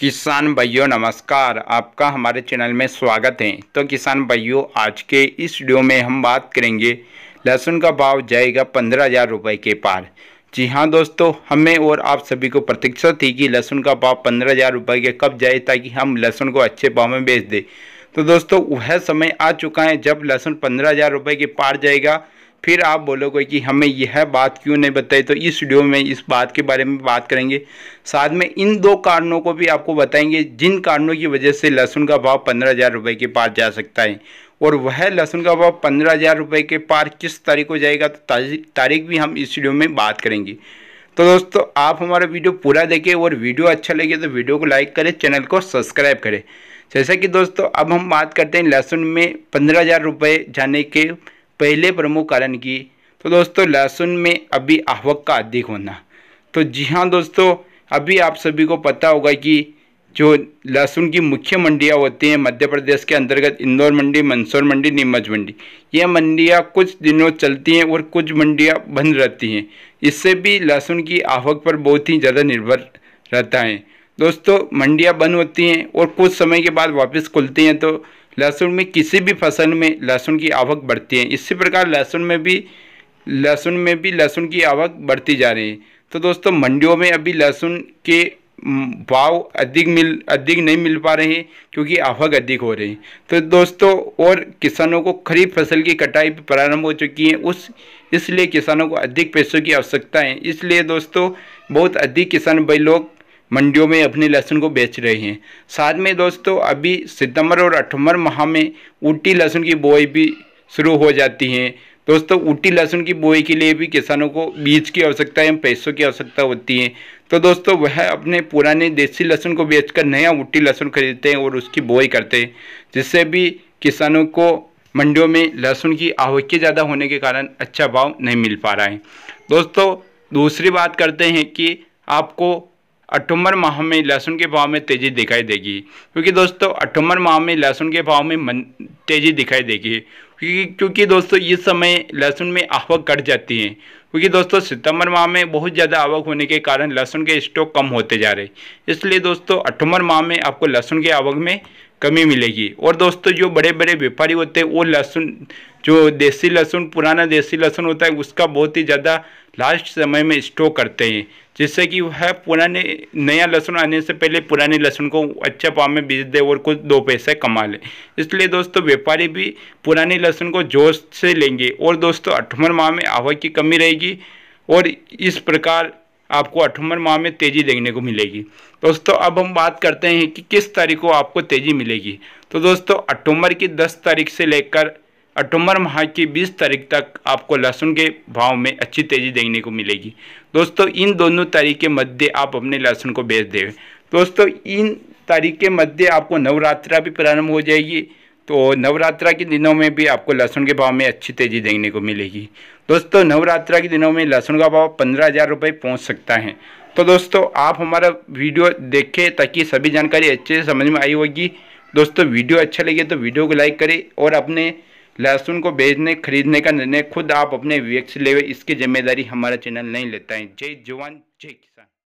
किसान भाइयों नमस्कार आपका हमारे चैनल में स्वागत है तो किसान भाइयों आज के इस वीडियो में हम बात करेंगे लहसुन का भाव जाएगा पंद्रह हज़ार रुपये के पार जी हाँ दोस्तों हमें और आप सभी को प्रतीक्षा थी कि लहसुन का भाव पंद्रह हज़ार रुपये के कब जाए ताकि हम लहसुन को अच्छे भाव में बेच दें तो दोस्तों वह समय आ चुका है जब लहसुन पंद्रह हज़ार रुपये के पार जाएगा फिर आप बोलोगे कि हमें यह बात क्यों नहीं बताई तो इस वीडियो में इस बात के बारे में बात करेंगे साथ में इन दो कारणों को भी आपको बताएंगे जिन कारणों की वजह से लहसुन का भाव पंद्रह हज़ार रुपये के पास जा सकता है और वह लहसुन का भाव पंद्रह हज़ार रुपये के पार किस तारीख को जाएगा तो तारीख भी हम इस वीडियो में बात करेंगे तो दोस्तों आप हमारा वीडियो पूरा देखें और वीडियो अच्छा लगे तो वीडियो को लाइक करें चैनल को सब्सक्राइब करें जैसा कि दोस्तों अब हम बात करते हैं लहसुन में पंद्रह हज़ार रुपये जाने के पहले प्रमुख कारण की तो दोस्तों लहसुन में अभी आवक का अधिक होना तो जी हाँ दोस्तों अभी आप सभी को पता होगा कि जो लहसुन की मुख्य मंडियाँ होती हैं मध्य प्रदेश के अंतर्गत इंदौर मंडी मंदसौर मंडी नीमच मंडी यह मंडियाँ कुछ दिनों चलती हैं और कुछ मंडियाँ बंद रहती हैं इससे भी लहसुन की आवक पर बहुत ही ज़्यादा निर्भर रहता है दोस्तों मंडियाँ बंद होती हैं और कुछ समय के बाद वापस खुलती हैं तो लहसुन में किसी भी फसल में लहसुन की आवक बढ़ती है इसी प्रकार लहसुन में भी लहसुन में भी लहसुन की आवक बढ़ती जा रही है तो दोस्तों मंडियों में अभी लहसुन के भाव अधिक मिल अधिक नहीं मिल पा रहे हैं क्योंकि आवक अधिक हो रही है तो दोस्तों और किसानों को खरीफ फसल की कटाई भी प्रारंभ हो चुकी है उस इसलिए किसानों को अधिक पैसों की आवश्यकता है इसलिए दोस्तों बहुत अधिक किसान भाई लोग मंडियों में अपने लहसुन को बेच रहे हैं साथ में दोस्तों अभी सितंबर और अक्टूबर माह में ऊटी लहसुन की बोई भी शुरू हो जाती है दोस्तों ऊटी लहसुन की बोई के लिए भी किसानों को बीज की आवश्यकता एवं पैसों की आवश्यकता होती है तो दोस्तों वह अपने पुराने देसी लहसुन को बेचकर नया ऊटी लहसुन खरीदते हैं और उसकी बोई करते हैं जिससे भी किसानों को मंडियों में लहसुन की आवक्य ज़्यादा होने के कारण अच्छा भाव नहीं मिल पा रहा है दोस्तों दूसरी बात करते हैं कि आपको अक्टूबर माह में लहसुन के भाव में तेज़ी दिखाई देगी क्योंकि दोस्तों अक्टूबर माह में लहसुन के भाव में तेज़ी दिखाई देगी क्योंकि क्योंकि दोस्तों इस समय लहसुन में आवक कट जाती है क्योंकि दोस्तों सितंबर माह में बहुत ज़्यादा आवक होने के कारण लहसुन के स्टॉक कम होते जा रहे इसलिए दोस्तों अक्टूबर माह में आपको लहसुन के आवक में कमी मिलेगी और दोस्तों जो बड़े बड़े व्यापारी होते हैं वो लहसुन जो देसी लहसुन पुराना देसी लहसुन होता है उसका बहुत ही ज़्यादा लास्ट समय में स्टोर करते हैं जिससे कि वह पुराने नया लहसुन आने से पहले पुराने लहसुन को अच्छे भाव में बेच दे और कुछ दो पैसे कमा ले इसलिए दोस्तों व्यापारी भी पुराने लहसुन को जोश से लेंगे और दोस्तों अठमर माह में आवक की कमी रहेगी और इस प्रकार आपको अठमर माह में तेज़ी देखने को मिलेगी दोस्तों अब हम बात करते हैं कि किस तारीख को आपको तेज़ी मिलेगी तो दोस्तों अक्टूबर की 10 तारीख से लेकर अक्टूबर माह की बीस तारीख तक आपको लहसुन के भाव में अच्छी तेज़ी देखने को मिलेगी दोस्तों इन दोनों तारीख के मध्य आप अपने लहसुन को बेच दें दोस्तों इन तारीख के मध्य आपको नवरात्रा भी प्रारंभ हो जाएगी तो नवरात्रा के दिनों में भी आपको लहसुन के भाव में अच्छी तेज़ी देखने को मिलेगी दोस्तों नवरात्रा के दिनों में लहसुन का भाव पंद्रह हज़ार रुपये पहुँच सकता है तो दोस्तों आप हमारा वीडियो देखें ताकि सभी जानकारी अच्छे से समझ में आई होगी दोस्तों वीडियो अच्छा लगे तो वीडियो को लाइक करें और अपने लहसुन को बेचने खरीदने का निर्णय खुद आप अपने विवेक से ले इसकी जिम्मेदारी हमारा चैनल नहीं लेता है जय जवान जय किसान